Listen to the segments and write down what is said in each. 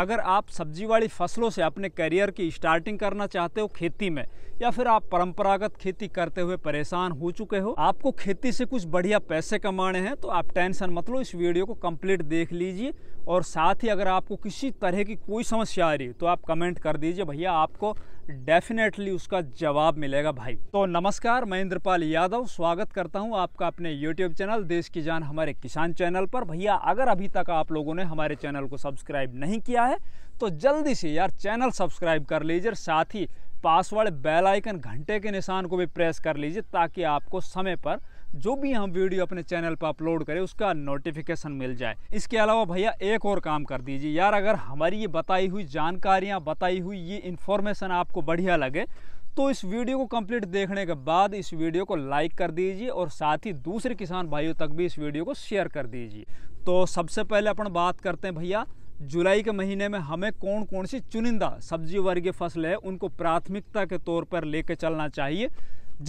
अगर आप सब्जी वाली फसलों से अपने करियर की स्टार्टिंग करना चाहते हो खेती में या फिर आप परंपरागत खेती करते हुए परेशान हो चुके हो आपको खेती से कुछ बढ़िया पैसे कमाने हैं तो आप टेंशन मत लो इस वीडियो को कंप्लीट देख लीजिए और साथ ही अगर आपको किसी तरह की कोई समस्या आ रही तो आप कमेंट कर दीजिए भैया आपको डेफिनेटली उसका जवाब मिलेगा भाई तो नमस्कार मैं इंद्रपाल यादव स्वागत करता हूं आपका अपने यूट्यूब चैनल देश की जान हमारे किसान चैनल पर भैया अगर अभी तक आप लोगों ने हमारे चैनल को सब्सक्राइब नहीं किया है तो जल्दी से यार चैनल सब्सक्राइब कर लीजिए साथ ही पासवर्ड बेल आइकन घंटे के निशान को भी प्रेस कर लीजिए ताकि आपको समय पर जो भी हम वीडियो अपने चैनल पर अपलोड करें उसका नोटिफिकेशन मिल जाए इसके अलावा भैया एक और काम कर दीजिए यार अगर हमारी ये बताई हुई जानकारियाँ बताई हुई ये इन्फॉर्मेशन आपको बढ़िया लगे तो इस वीडियो को कंप्लीट देखने के बाद इस वीडियो को लाइक कर दीजिए और साथ ही दूसरे किसान भाइयों तक भी इस वीडियो को शेयर कर दीजिए तो सबसे पहले अपन बात करते हैं भैया जुलाई के महीने में हमें कौन कौन सी चुनिंदा सब्जी वर्गीय फसलें हैं उनको प्राथमिकता के तौर पर लेकर चलना चाहिए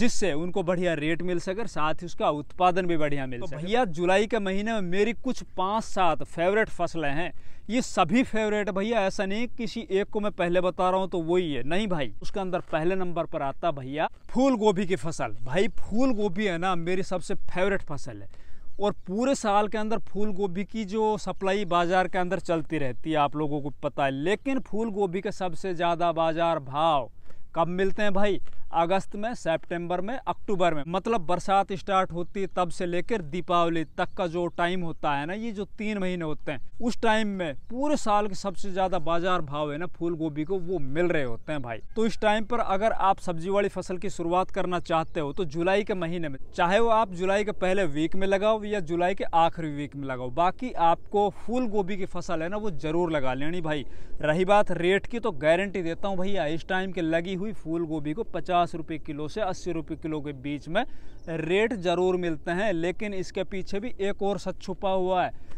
जिससे उनको बढ़िया रेट मिल सके साथ ही उसका उत्पादन भी बढ़िया मिल तो सके भैया जुलाई के महीने में मेरी कुछ पाँच सात फेवरेट फसलें हैं ये सभी फेवरेट भैया ऐसा नहीं किसी एक को मैं पहले बता रहा हूँ तो वही है नहीं भाई उसके अंदर पहले नंबर पर आता भैया फूल गोभी की फसल भाई फूल गोभी है ना मेरी सबसे फेवरेट फसल है और पूरे साल के अंदर फूल गोभी की जो सप्लाई बाज़ार के अंदर चलती रहती है आप लोगों को पता है लेकिन फूल गोभी का सबसे ज़्यादा बाज़ार भाव कब मिलते हैं भाई अगस्त में सितंबर में अक्टूबर में मतलब बरसात स्टार्ट होती है तब से लेकर दीपावली तक का जो टाइम होता है ना ये जो तीन महीने होते हैं उस टाइम में पूरे साल के सबसे ज़्यादा बाजार भाव है ना फूल गोभी को वो मिल रहे होते हैं भाई तो इस टाइम पर अगर आप सब्जी वाली फसल की शुरुआत करना चाहते हो तो जुलाई के महीने में चाहे वो आप जुलाई के पहले वीक में लगाओ या जुलाई के आखिरी वीक में लगाओ बाकी आपको फूल गोभी की फसल है ना वो जरूर लगा लेनी भाई रही बात रेट की तो गारंटी देता हूँ भैया इस टाइम के लगी हुई फूल गोभी को पचास रुपये किलो से अस्सी रुपये किलो के बीच में रेट ज़रूर मिलते हैं लेकिन इसके पीछे भी एक और सच छुपा हुआ है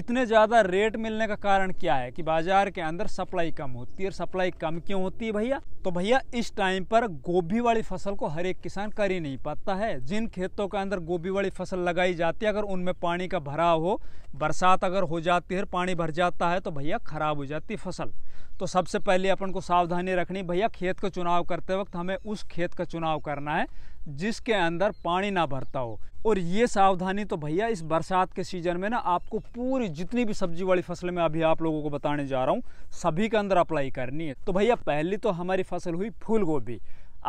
इतने ज़्यादा रेट मिलने का कारण क्या है कि बाज़ार के अंदर सप्लाई कम होती है और सप्लाई कम क्यों होती है भैया तो भैया इस टाइम पर गोभी वाली फसल को हर एक किसान कर ही नहीं पाता है जिन खेतों के अंदर गोभी वाली फसल लगाई जाती है अगर उनमें पानी का भराव हो बरसात अगर हो जाती है पानी भर जाता है तो भैया खराब हो जाती फसल तो सबसे पहले अपन को सावधानी रखनी भैया खेत का चुनाव करते वक्त हमें उस खेत का चुनाव करना है जिसके अंदर पानी ना भरता हो और ये सावधानी तो भैया इस बरसात के सीज़न में ना आपको पूरी जितनी भी सब्जी वाली फसल में अभी आप लोगों को बताने जा रहा हूँ सभी के अंदर अप्लाई करनी है तो भैया पहली तो हमारी फसल हुई फूल गोभी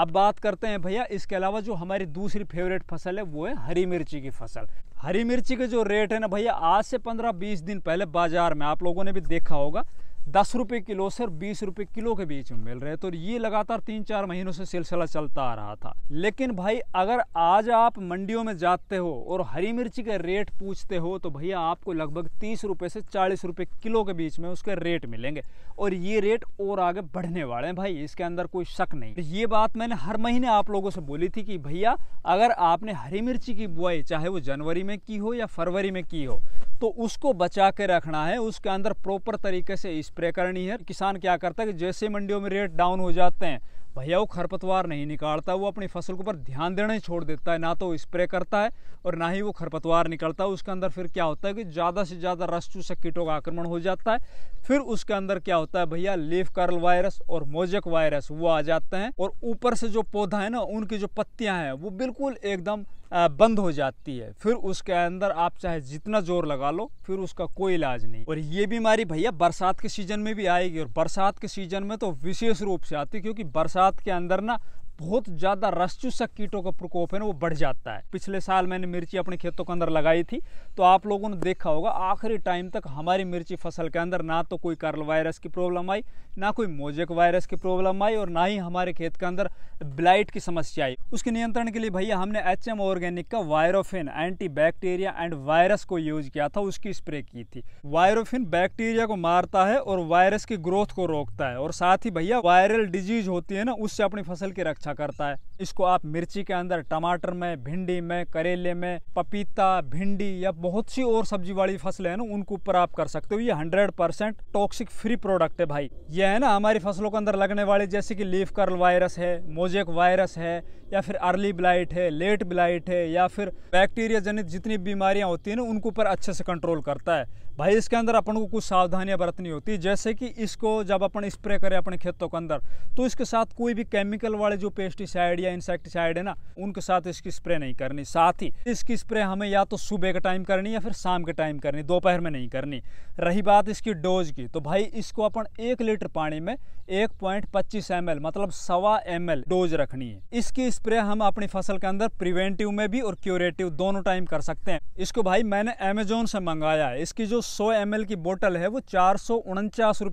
अब बात करते हैं भैया इसके अलावा जो हमारी दूसरी फेवरेट फसल है वो है हरी मिर्ची की फसल हरी मिर्ची के जो रेट है ना भैया आज से 15-20 दिन पहले बाजार में आप लोगों ने भी देखा होगा दस रुपये किलो से बीस रुपये किलो के बीच में मिल रहे तो ये लगातार तीन चार महीनों से सिलसिला चलता आ रहा था लेकिन भाई अगर आज आप मंडियों में जाते हो और हरी मिर्ची के रेट पूछते हो तो भैया आपको लगभग तीस रुपये से चालीस रुपये किलो के बीच में उसके रेट मिलेंगे और ये रेट और आगे बढ़ने वाले हैं भाई इसके अंदर कोई शक नहीं तो ये बात मैंने हर महीने आप लोगों से बोली थी कि भैया अगर आपने हरी मिर्ची की बुआई चाहे वो जनवरी में की हो या फरवरी में की हो तो उसको बचा के रखना है उसके अंदर प्रॉपर तरीके से स्प्रे करनी है किसान क्या करता है कि जैसे मंडियों में रेट डाउन हो जाते हैं भैया वो खरपतवार नहीं निकालता वो अपनी फसल के ऊपर ध्यान देना ही छोड़ देता है ना तो स्प्रे करता है और ना ही वो खरपतवार निकलता है उसके अंदर फिर क्या होता है कि ज़्यादा से ज़्यादा रस चूसक कीटों का आक्रमण हो जाता है फिर उसके अंदर क्या होता है भैया लीफ कर्ल वायरस और मोजक वायरस वो आ जाते हैं और ऊपर से जो पौधा है ना उनकी जो पत्तियाँ हैं वो बिल्कुल एकदम बंद हो जाती है फिर उसके अंदर आप चाहे जितना जोर लगा लो फिर उसका कोई इलाज नहीं और ये बीमारी भैया बरसात के सीज़न में भी आएगी और बरसात के सीज़न में तो विशेष रूप से आती है क्योंकि बरसात के अंदर ना बहुत ज़्यादा रसचूसक कीटों का प्रकोप है ना वो बढ़ जाता है पिछले साल मैंने मिर्ची अपने खेतों के अंदर लगाई थी तो आप लोगों ने देखा होगा आखिरी टाइम तक हमारी मिर्ची फसल के अंदर ना तो कोई कर्ल वायरस की प्रॉब्लम आई ना कोई मोजेक वायरस की प्रॉब्लम आई और ना ही हमारे खेत के अंदर ब्लाइट की समस्या आई उसके नियंत्रण के लिए भैया हमने एच एम ऑर्गेनिक का वायरोफिन एंटी बैक्टीरिया एंड वायरस को यूज किया था उसकी स्प्रे की थी वायरोफिन बैक्टीरिया को मारता है और वायरस की ग्रोथ को रोकता है और साथ ही भैया वायरल डिजीज होती है ना उससे अपनी फसल की रक्षा अच्छा करता है इसको आप मिर्ची के अंदर टमाटर में भिंडी में करेले में पपीता भिंडी या बहुत सी और सब्जी वाली फसलें हैं ना उनके ऊपर आप कर सकते हो ये hundred percent toxic free product है भाई ये है ना हमारी फसलों के अंदर लगने वाले जैसे कि लीफ कर्ल वायरस है मोजेक वायरस है या फिर अर्ली ब्लाइट है लेट ब्लाइट है या फिर बैक्टीरिया जनित जितनी बीमारियां होती हैं ना उनके ऊपर अच्छे से कंट्रोल करता है भाई इसके अंदर अपन को कुछ सावधानियां बरतनी होती है जैसे कि इसको जब अपन स्प्रे करें अपने खेतों के अंदर तो इसके साथ कोई भी केमिकल वाले जो पेस्टिसाइड या इंसेक्टिसाइड है ना उनके साथ इसकी स्प्रे नहीं करनी साथ ही इसकी स्प्रे हमें या तो सुबह के टाइम करनी या फिर शाम के टाइम करनी दोपहर में नहीं करनी रही बात इसकी डोज की तो भाई इसको अपन एक लीटर पानी में एक पॉइंट पच्चीस एम एल मतलब सवा एम एल डोज रखनी है इसकी स्प्रे हम अपनी फसल के अंदर प्रिवेंटिव में भी और क्यूरेटिव दोनों टाइम कर सकते हैं इसको भाई मैंने अमेजोन से मंगाया है इसकी जो सौ एम की बोटल है वो चार सौ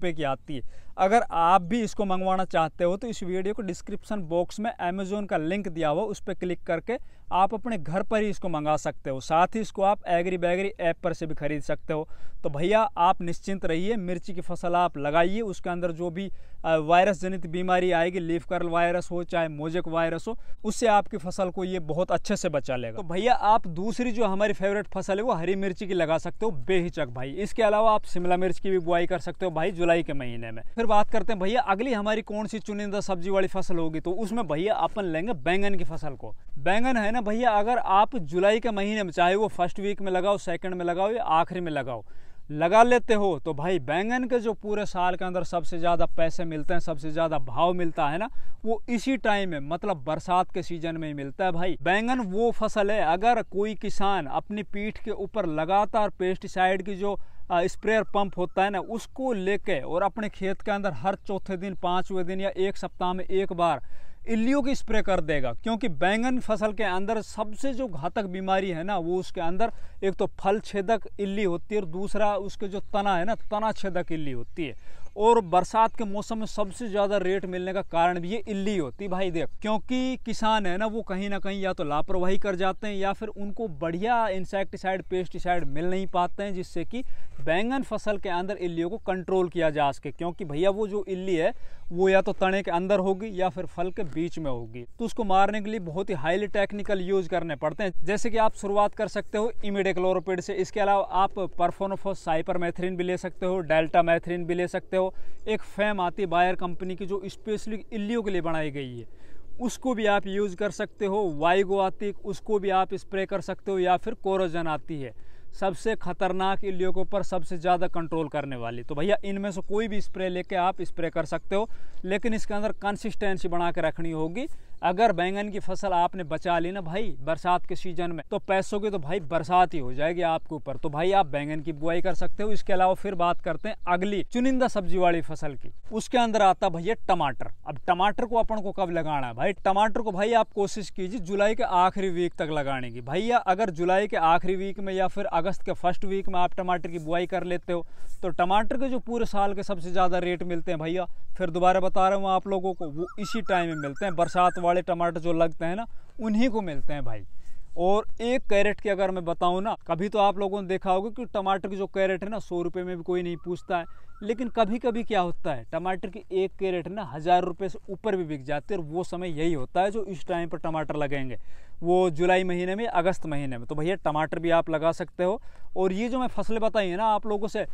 की आती है अगर आप भी इसको मंगवाना चाहते हो तो इस वीडियो को डिस्क्रिप्शन बॉक्स में अमेजोन का लिंक दिया हुआ उस पर क्लिक करके आप अपने घर पर ही इसको मंगा सकते हो साथ ही इसको आप एगरी बैगरी ऐप पर से भी खरीद सकते हो तो भैया आप निश्चिंत रहिए मिर्ची की फसल आप लगाइए उसके अंदर जो भी वायरस जनित बीमारी आएगी लीफ कर्ल वायरस हो चाहे मोजेक वायरस हो उससे आपकी फसल को ये बहुत अच्छे से बचा लेगा तो भैया आप दूसरी जो हमारी फेवरेट फसल है वो हरी मिर्ची की लगा सकते हो बेहिचक भाई इसके अलावा आप शिमला मिर्च की भी बुआई कर सकते हो भाई जुलाई के महीने में फिर बात करते हैं भैया अगली हमारी कौन सी चुनिंदा सब्जी वाली फसल होगी तो उसमें भैया अपन लेंगे बैंगन की फसल को बैंगन है ना भैया अगर आप जुलाई के महीने में चाहे वो फर्स्ट वीक में लगाओ सेकंड में लगाओ या आखिरी में लगाओ लगा लेते हो तो भाई बैंगन के जो पूरे साल के अंदर सबसे ज़्यादा पैसे मिलते हैं सबसे ज़्यादा भाव मिलता है ना वो इसी टाइम में मतलब बरसात के सीजन में ही मिलता है भाई बैंगन वो फसल है अगर कोई किसान अपनी पीठ के ऊपर लगातार पेस्टिसाइड की जो स्प्रेयर पंप होता है ना उसको लेके और अपने खेत के अंदर हर चौथे दिन पाँचवें दिन या एक सप्ताह में एक बार इल्लियों की स्प्रे कर देगा क्योंकि बैंगन फसल के अंदर सबसे जो घातक बीमारी है ना वो उसके अंदर एक तो फल छेदक इल्ली होती है और दूसरा उसके जो तना है ना तना छेदक इल्ली होती है और बरसात के मौसम में सबसे ज़्यादा रेट मिलने का कारण भी ये इल्ली होती भाई देख क्योंकि किसान है ना वो कहीं ना कहीं या तो लापरवाही कर जाते हैं या फिर उनको बढ़िया इंसेक्टिसाइड पेस्टिसाइड मिल नहीं पाते हैं जिससे कि बैंगन फसल के अंदर इल्लियों को कंट्रोल किया जा सके क्योंकि भैया वो जो इल्ली है वो या तो तने के अंदर होगी या फिर फल के बीच में होगी तो उसको मारने के लिए बहुत ही हाईली टेक्निकल यूज करने पड़ते हैं जैसे कि आप शुरुआत कर सकते हो इमिडेक्लोरोपिड से इसके अलावा आप परफोनोफोस मैथरीन भी ले सकते हो डेल्टा मैथरीन भी ले सकते हो एक फैम आती है बायर कंपनी की जो स्पेशली इल्लियों के लिए बनाई गई है उसको भी आप यूज़ कर सकते हो वाइगो आती उसको भी आप स्प्रे कर सकते हो या फिर कोरोजन आती है सबसे ख़तरनाक इल्लियों के ऊपर सबसे ज़्यादा कंट्रोल करने वाली तो भैया इनमें से कोई भी स्प्रे लेके आप स्प्रे कर सकते हो लेकिन इसके अंदर कंसिस्टेंसी बना के रखनी होगी अगर बैंगन की फसल आपने बचा ली ना भाई बरसात के सीज़न में तो पैसों की तो भाई बरसात ही हो जाएगी आपके ऊपर तो भाई आप बैंगन की बुआई कर सकते हो इसके अलावा फिर बात करते हैं अगली चुनिंदा सब्जी वाली फसल की उसके अंदर आता भैया टमाटर अब टमाटर को अपन को कब लगाना है भाई टमाटर को भाई आप कोशिश कीजिए जुलाई के आखिरी वीक तक लगाने की भैया अगर जुलाई के आखिरी वीक में या फिर अगस्त के फर्स्ट वीक में आप टमाटर की बुआई कर लेते हो तो टमाटर के जो पूरे साल के सबसे ज़्यादा रेट मिलते हैं भैया फिर दोबारा बता रहा हूँ आप लोगों को वो इसी टाइम में मिलते हैं बरसात वाले टमाटर जो लगते हैं ना उन्हीं को मिलते हैं भाई और एक कैरेट की अगर मैं बताऊँ ना कभी तो आप लोगों ने देखा होगा कि टमाटर की जो कैरेट है ना सौ रुपये में भी कोई नहीं पूछता है लेकिन कभी कभी क्या होता है टमाटर की एक कैरेट ना हज़ार रुपये से ऊपर भी बिक जाती है और वो समय यही होता है जो इस टाइम पर टमाटर लगेंगे वो जुलाई महीने में अगस्त महीने में तो भैया टमाटर भी आप लगा सकते हो और ये जो मैं फसलें बताई हैं ना आप लोगों से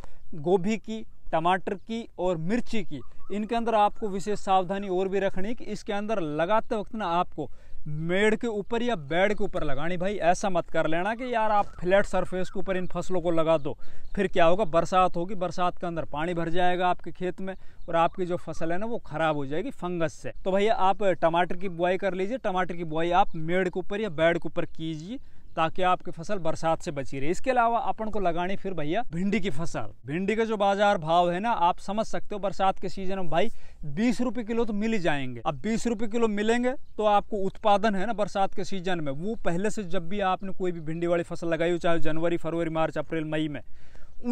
गोभी की टमाटर की और मिर्ची की इनके अंदर आपको विशेष सावधानी और भी रखनी कि इसके अंदर लगाते वक्त ना आपको मेड़ के ऊपर या बेड के ऊपर लगानी भाई ऐसा मत कर लेना कि यार आप फ्लैट सरफेस के ऊपर इन फसलों को लगा दो फिर क्या होगा बरसात होगी बरसात के अंदर पानी भर जाएगा आपके खेत में और आपकी जो फसल है ना वो ख़राब हो जाएगी फंगस से तो भैया आप टमाटर की बुआई कर लीजिए टमाटर की बुआई आप मेड़ के ऊपर या बेड के ऊपर कीजिए ताकि आपकी फसल बरसात से बची रहे इसके अलावा अपन को लगानी फिर भैया भिंडी की फसल भिंडी का जो बाजार भाव है ना आप समझ सकते हो बरसात के सीजन में भाई बीस रुपए किलो तो मिल ही जाएंगे अब बीस रुपए किलो मिलेंगे तो आपको उत्पादन है ना बरसात के सीजन में वो पहले से जब भी आपने कोई भी भिंडी वाली फसल लगाई हो चाहे जनवरी फरवरी मार्च अप्रैल मई में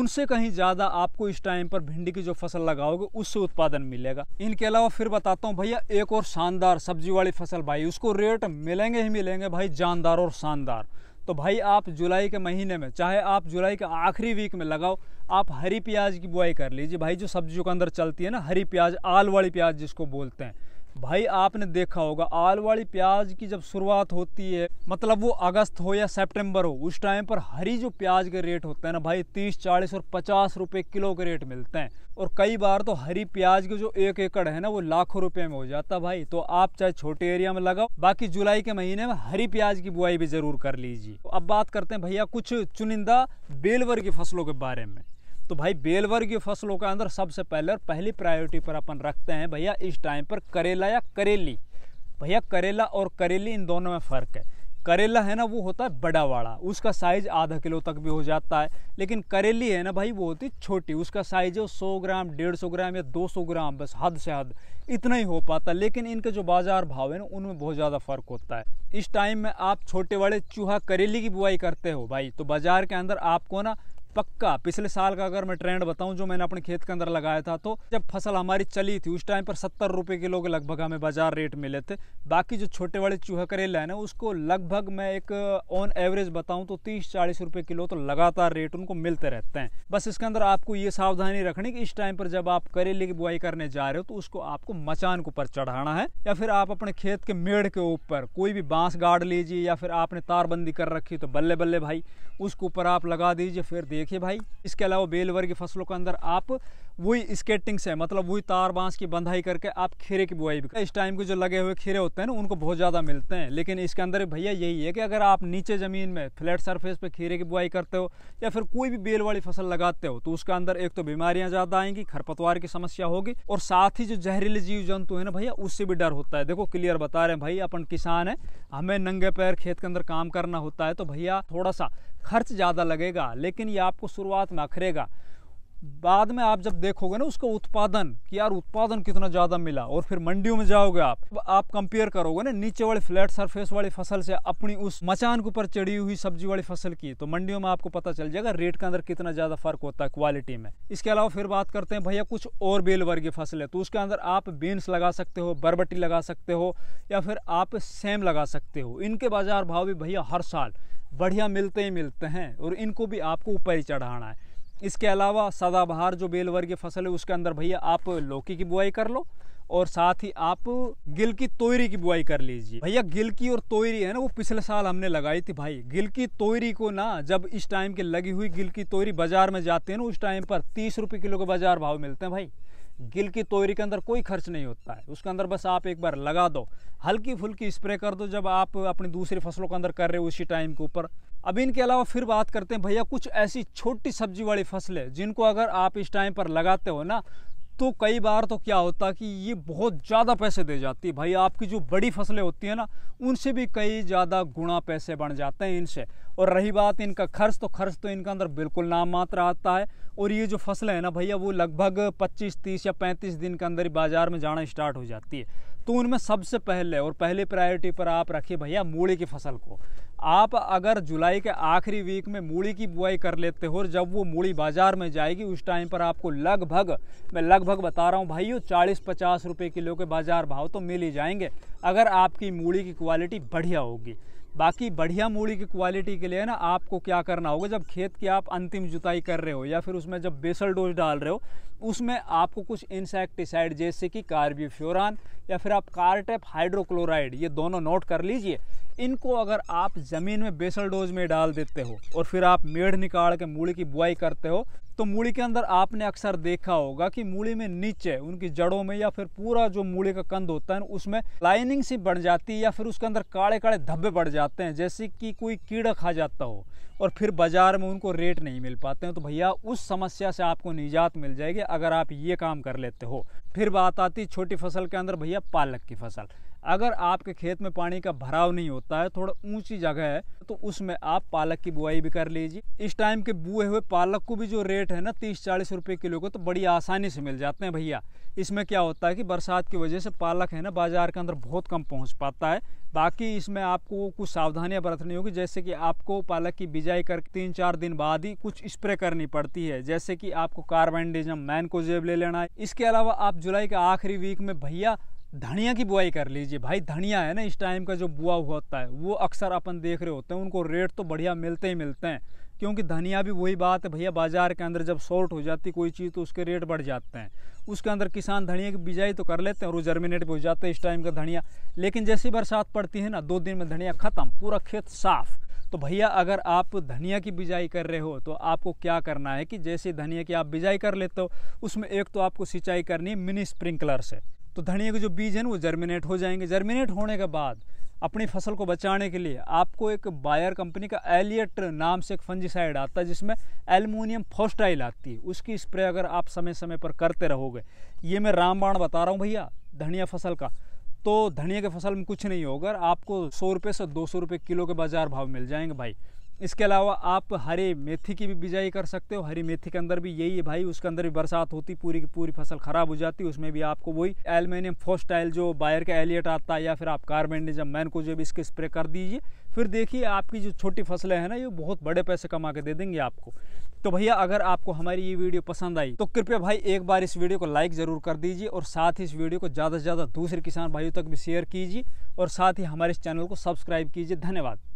उनसे कहीं ज़्यादा आपको इस टाइम पर भिंडी की जो फसल लगाओगे उससे उत्पादन मिलेगा इनके अलावा फिर बताता हूँ भैया एक और शानदार सब्जी वाली फसल भाई उसको रेट मिलेंगे ही मिलेंगे भाई जानदार और शानदार तो भाई आप जुलाई के महीने में चाहे आप जुलाई के आखिरी वीक में लगाओ आप हरी प्याज की बुआई कर लीजिए भाई जो सब्जियों के अंदर चलती है ना हरी प्याज आल वाली प्याज जिसको बोलते हैं भाई आपने देखा होगा आल वाली प्याज की जब शुरुआत होती है मतलब वो अगस्त हो या सितंबर हो उस टाइम पर हरी जो प्याज के रेट होते हैं ना भाई तीस चालीस और पचास रुपए किलो के रेट मिलते हैं और कई बार तो हरी प्याज के जो एक एकड़ है ना वो लाखों रुपए में हो जाता भाई तो आप चाहे छोटे एरिया में लगाओ बाकी जुलाई के महीने में हरी प्याज की बुआई भी जरूर कर लीजिए तो अब बात करते हैं भैया कुछ चुनिंदा बेलवर की फसलों के बारे में तो भाई बेलवर की फसलों के अंदर सबसे पहले और पहली प्रायोरिटी पर अपन रखते हैं भैया इस टाइम पर करेला या करेली भैया करेला और करेली इन दोनों में फ़र्क है करेला है ना वो होता है बड़ा वाड़ा उसका साइज़ आधा किलो तक भी हो जाता है लेकिन करेली है ना भाई वो होती छोटी उसका साइज़ है सौ ग्राम डेढ़ सौ ग्राम या दो सौ ग्राम बस हद से हद इतना ही हो पाता है लेकिन इनके जो बाज़ार भाव है ना उनमें बहुत ज़्यादा फ़र्क होता है इस टाइम में आप छोटे वाले चूहा करेली की बुआई करते हो भाई तो बाज़ार के अंदर आपको ना पक्का पिछले साल का अगर मैं ट्रेंड बताऊं जो मैंने अपने खेत के अंदर लगाया था तो जब फसल हमारी चली थी उस टाइम पर सत्तर रुपए किलो के लगभग हमें बाजार रेट मिले थे बाकी जो छोटे बड़े चूहा करेला है ना उसको लगभग मैं एक ऑन एवरेज बताऊँ तो तीस चालीस रुपए किलो तो लगातार रेट उनको मिलते रहते हैं बस इसके अंदर आपको ये सावधानी रखनी कि इस टाइम पर जब आप करेले की बुआई करने जा रहे हो तो उसको आपको मचान के ऊपर चढ़ाना है या फिर आप अपने खेत के मेड़ के ऊपर कोई भी बांस गाड़ लीजिए या फिर आपने तारबंदी कर रखी तो बल्ले बल्ले भाई उसके ऊपर आप लगा दीजिए फिर देख देखिए भाई इसके अलावा बेलवर की फसलों के अंदर आप वही स्केटिंग से मतलब वही तार बांस की बंधाई करके आप खीरे की बुआई भी इस टाइम के जो लगे हुए खीरे होते हैं ना उनको बहुत ज़्यादा मिलते हैं लेकिन इसके अंदर भैया यही है कि अगर आप नीचे ज़मीन में फ्लैट सरफेस पर खीरे की बुआई करते हो या फिर कोई भी बेल वाली फसल लगाते हो तो उसके अंदर एक तो बीमारियाँ ज़्यादा आएंगी खरपतवार की समस्या होगी और साथ ही जो जहरीले जीव जंतु है ना भैया उससे भी डर होता है देखो क्लियर बता रहे हैं भाई अपन किसान है हमें नंगे पैर खेत के अंदर काम करना होता है तो भैया थोड़ा सा खर्च ज़्यादा लगेगा लेकिन ये आपको शुरुआत में अखरेगा बाद में आप जब देखोगे ना उसका उत्पादन कि यार उत्पादन कितना ज़्यादा मिला और फिर मंडियों में जाओगे आप आप कंपेयर करोगे ना नीचे वाली फ्लैट सरफेस वाली फसल से अपनी उस मचान के ऊपर चढ़ी हुई सब्जी वाली फसल की तो मंडियों में आपको पता चल जाएगा रेट के अंदर कितना ज़्यादा फर्क होता है क्वालिटी में इसके अलावा फिर बात करते हैं भैया कुछ और बेल वर्गीय फसल है तो उसके अंदर आप बीन्स लगा सकते हो बरबटी लगा सकते हो या फिर आप सेम लगा सकते हो इनके बाजार भाव भी भैया हर साल बढ़िया मिलते ही मिलते हैं और इनको भी आपको ऊपर ही चढ़ाना है इसके अलावा सदाबहार जो बेलवर की फसल है उसके अंदर भैया आप लौकी की बुआई कर लो और साथ ही आप गिल की तोयरी की बुआई कर लीजिए भैया गिल की और तोयरी है ना वो पिछले साल हमने लगाई थी भाई गिल की तोयरी को ना जब इस टाइम के लगी हुई गिल की तोयरी बाजार में जाते हैं ना उस टाइम पर तीस रुपये किलो के बाजार भाव मिलते हैं भाई गिल की तोयरी के अंदर कोई खर्च नहीं होता है उसके अंदर बस आप एक बार लगा दो हल्की फुल्की स्प्रे कर दो जब आप अपनी दूसरी फसलों के अंदर कर रहे हो उसी टाइम के ऊपर अब इनके अलावा फिर बात करते हैं भैया कुछ ऐसी छोटी सब्जी वाली फसलें जिनको अगर आप इस टाइम पर लगाते हो ना तो कई बार तो क्या होता कि ये बहुत ज़्यादा पैसे दे जाती है भाई आपकी जो बड़ी फसलें होती हैं ना उनसे भी कई ज़्यादा गुणा पैसे बढ़ जाते हैं इनसे और रही बात इनका खर्च तो खर्च तो इनका अंदर बिल्कुल नामात्र आता है और ये जो फसलें हैं ना भैया वो लगभग 25 30 या 35 दिन के अंदर ही बाज़ार में जाना स्टार्ट हो जाती है तो उनमें सबसे पहले और पहली प्रायोरिटी पर आप रखिए भैया मूली की फसल को आप अगर जुलाई के आखिरी वीक में मूली की बुआई कर लेते हो और जब वो मूली बाज़ार में जाएगी उस टाइम पर आपको लगभग मैं लगभग बता रहा हूँ भाइयों चालीस पचास रुपये किलो के बाज़ार भाव तो मिल ही जाएंगे अगर आपकी मूली की क्वालिटी बढ़िया होगी बाकी बढ़िया मूली की क्वालिटी के लिए ना आपको क्या करना होगा जब खेत की आप अंतिम जुताई कर रहे हो या फिर उसमें जब बेसल डोज डाल रहे हो उसमें आपको कुछ इंसेक्टिसाइड जैसे कि कार्बिफ्योरान या फिर आप कार्टेप हाइड्रोक्लोराइड ये दोनों नोट कर लीजिए इनको अगर आप ज़मीन में बेसल डोज में डाल देते हो और फिर आप मेढ़ निकाल के मूड़ी की बुआई करते हो तो मूली के अंदर आपने अक्सर देखा होगा कि मूली में नीचे उनकी जड़ों में या फिर पूरा जो मूली का कंद होता है उसमें लाइनिंग सी बढ़ जाती है या फिर उसके अंदर काले काले धब्बे बढ़ जाते हैं जैसे कि कोई कीड़ा खा जाता हो और फिर बाज़ार में उनको रेट नहीं मिल पाते हैं तो भैया उस समस्या से आपको निजात मिल जाएगी अगर आप ये काम कर लेते हो फिर बात आती छोटी फसल के अंदर भैया पालक की फसल अगर आपके खेत में पानी का भराव नहीं होता है थोड़ा ऊंची जगह है तो उसमें आप पालक की बुआई भी कर लीजिए इस टाइम के बुए हुए पालक को भी जो रेट है ना तीस चालीस रुपये किलो को तो बड़ी आसानी से मिल जाते हैं भैया इसमें क्या होता है कि बरसात की वजह से पालक है ना बाज़ार के अंदर बहुत कम पहुँच पाता है बाकी इसमें आपको कुछ सावधानियाँ बरतनी होगी जैसे कि आपको पालक की बिजाई कर तीन चार दिन बाद ही कुछ स्प्रे करनी पड़ती है जैसे कि आपको कार्बनडिजम मैन को जेब ले लेना है इसके अलावा आप जुलाई के आखिरी वीक में भैया धनिया की बुआई कर लीजिए भाई धनिया है ना इस टाइम का जो बुआ हुआ होता है वो अक्सर अपन देख रहे होते हैं उनको रेट तो बढ़िया मिलते ही मिलते हैं क्योंकि धनिया भी वही बात है भैया बाज़ार के अंदर जब शॉर्ट हो जाती कोई चीज़ तो उसके रेट बढ़ जाते हैं उसके अंदर किसान धनिया की बिजाई तो कर लेते हैं और वो जर्मिनेट भी हो जाता है इस टाइम का धनिया लेकिन जैसी बरसात पड़ती है ना दो दिन में धनिया ख़त्म पूरा खेत साफ़ तो भैया अगर आप धनिया की बिजाई कर रहे हो तो आपको क्या करना है कि जैसे धनिया की आप बिजाई कर लेते हो उसमें एक तो आपको सिंचाई करनी है मिनी स्प्रिंकलर से तो धनिया के जो बीज हैं वो जर्मिनेट हो जाएंगे जर्मिनेट होने के बाद अपनी फसल को बचाने के लिए आपको एक बायर कंपनी का एलियट नाम से एक फंजीसाइड आता है जिसमें एलमोनियम फोस्टाइल आती है उसकी स्प्रे अगर आप समय समय पर करते रहोगे ये मैं रामबाण बता रहा हूँ भैया धनिया फसल का तो धनिया के फसल में कुछ नहीं होगा आपको सौ रुपये से दो सौ रुपये किलो के बाज़ार भाव मिल जाएंगे भाई इसके अलावा आप हरे मेथी की भी बिजाई कर सकते हो हरी मेथी के अंदर भी यही है भाई उसके अंदर भी बरसात होती पूरी की पूरी फसल ख़राब हो जाती उसमें भी आपको वही एलमिनियम फोस्टाइल जो बायर का एलियट आता है या फिर आप कार्बेंडिजम मैन को जो भी इसके स्प्रे कर दीजिए फिर देखिए आपकी जो छोटी फसलें हैं ना ये बहुत बड़े पैसे कमा के दे देंगे आपको तो भैया अगर आपको हमारी ये वीडियो पसंद आई तो कृपया भाई एक बार इस वीडियो को लाइक ज़रूर कर दीजिए और साथ ही इस वीडियो को ज़्यादा से ज़्यादा दूसरे किसान भाइयों तक भी शेयर कीजिए और साथ ही हमारे इस चैनल को सब्सक्राइब कीजिए धन्यवाद